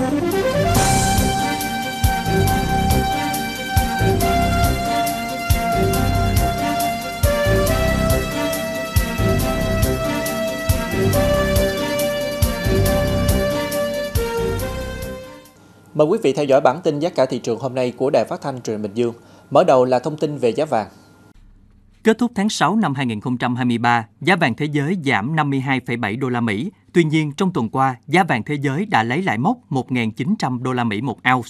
Mời quý vị theo dõi bản tin giá cả thị trường hôm nay của Đài Phát thanh Truyền Bình Dương. Mở đầu là thông tin về giá vàng. Kết thúc tháng 6 năm 2023, giá vàng thế giới giảm 52,7 đô la Mỹ. Tuy nhiên, trong tuần qua, giá vàng thế giới đã lấy lại mốc 1.900 đô la Mỹ một ounce.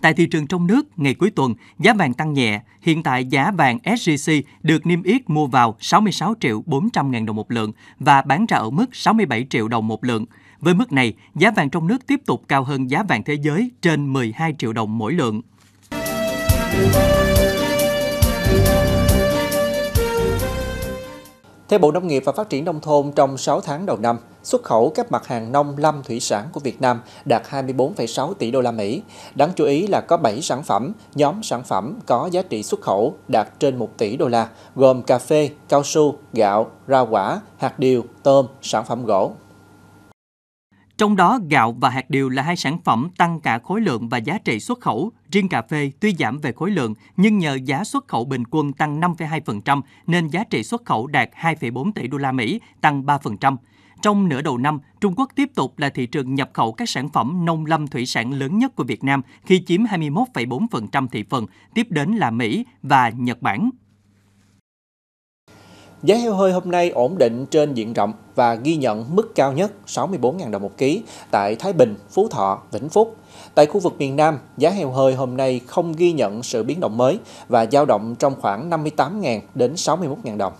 Tại thị trường trong nước, ngày cuối tuần, giá vàng tăng nhẹ. Hiện tại giá vàng SJC được niêm yết mua vào 66 triệu 400 ngàn đồng một lượng và bán ra ở mức 67 triệu đồng một lượng. Với mức này, giá vàng trong nước tiếp tục cao hơn giá vàng thế giới trên 12 triệu đồng mỗi lượng. Theo Bộ Nông nghiệp và Phát triển Nông thôn, trong 6 tháng đầu năm, xuất khẩu các mặt hàng nông lâm thủy sản của Việt Nam đạt 24,6 tỷ đô la Mỹ. Đáng chú ý là có 7 sản phẩm, nhóm sản phẩm có giá trị xuất khẩu đạt trên 1 tỷ đô la, gồm cà phê, cao su, gạo, rau quả, hạt điều, tôm, sản phẩm gỗ. Trong đó, gạo và hạt điều là hai sản phẩm tăng cả khối lượng và giá trị xuất khẩu. Riêng cà phê tuy giảm về khối lượng, nhưng nhờ giá xuất khẩu bình quân tăng 5,2% nên giá trị xuất khẩu đạt 2,4 tỷ đô la Mỹ, tăng 3%. Trong nửa đầu năm, Trung Quốc tiếp tục là thị trường nhập khẩu các sản phẩm nông lâm thủy sản lớn nhất của Việt Nam khi chiếm 21,4% thị phần, tiếp đến là Mỹ và Nhật Bản. Giá heo hơi hôm nay ổn định trên diện rộng và ghi nhận mức cao nhất 64.000 đồng một ký tại Thái Bình, Phú Thọ, Vĩnh Phúc. Tại khu vực miền Nam, giá heo hơi hôm nay không ghi nhận sự biến động mới và dao động trong khoảng 58.000 đến 61.000 đồng.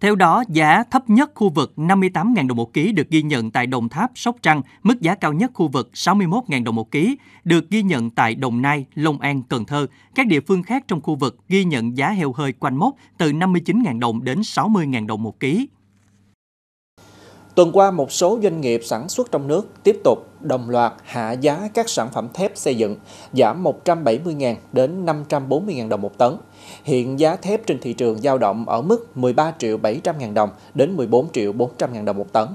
Theo đó, giá thấp nhất khu vực 58.000 đồng một ký được ghi nhận tại Đồng Tháp, Sóc Trăng, mức giá cao nhất khu vực 61.000 đồng một ký được ghi nhận tại Đồng Nai, Long An, Cần Thơ. Các địa phương khác trong khu vực ghi nhận giá heo hơi quanh mốc từ 59.000 đồng đến 60.000 đồng một ký. Tuần qua, một số doanh nghiệp sản xuất trong nước tiếp tục đồng loạt hạ giá các sản phẩm thép xây dựng, giảm 170.000 đến 540.000 đồng một tấn. Hiện giá thép trên thị trường giao động ở mức 13 triệu 700 ngàn đồng đến 14 triệu 400 ngàn đồng một tấn.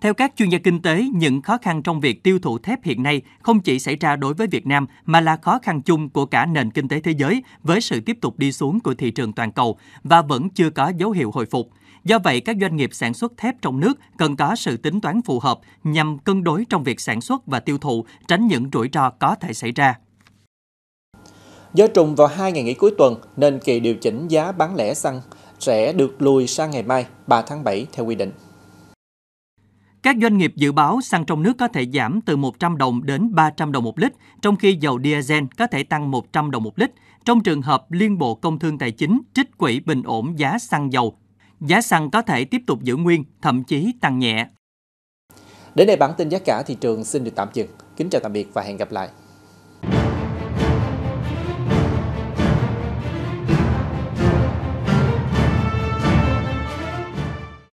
Theo các chuyên gia kinh tế, những khó khăn trong việc tiêu thụ thép hiện nay không chỉ xảy ra đối với Việt Nam mà là khó khăn chung của cả nền kinh tế thế giới với sự tiếp tục đi xuống của thị trường toàn cầu và vẫn chưa có dấu hiệu hồi phục. Do vậy, các doanh nghiệp sản xuất thép trong nước cần có sự tính toán phù hợp nhằm cân đối trong việc sản xuất và tiêu thụ, tránh những rủi ro có thể xảy ra. Do trùng vào hai ngày nghỉ cuối tuần nên kỳ điều chỉnh giá bán lẻ xăng sẽ được lùi sang ngày mai 3 tháng 7 theo quy định. Các doanh nghiệp dự báo xăng trong nước có thể giảm từ 100 đồng đến 300 đồng một lít, trong khi dầu diesel có thể tăng 100 đồng một lít trong trường hợp Liên Bộ Công Thương Tài chính trích quỹ bình ổn giá xăng dầu giá xăng có thể tiếp tục giữ nguyên, thậm chí tăng nhẹ. Đến đây bản tin giá cả thị trường xin được tạm dừng. Kính chào tạm biệt và hẹn gặp lại.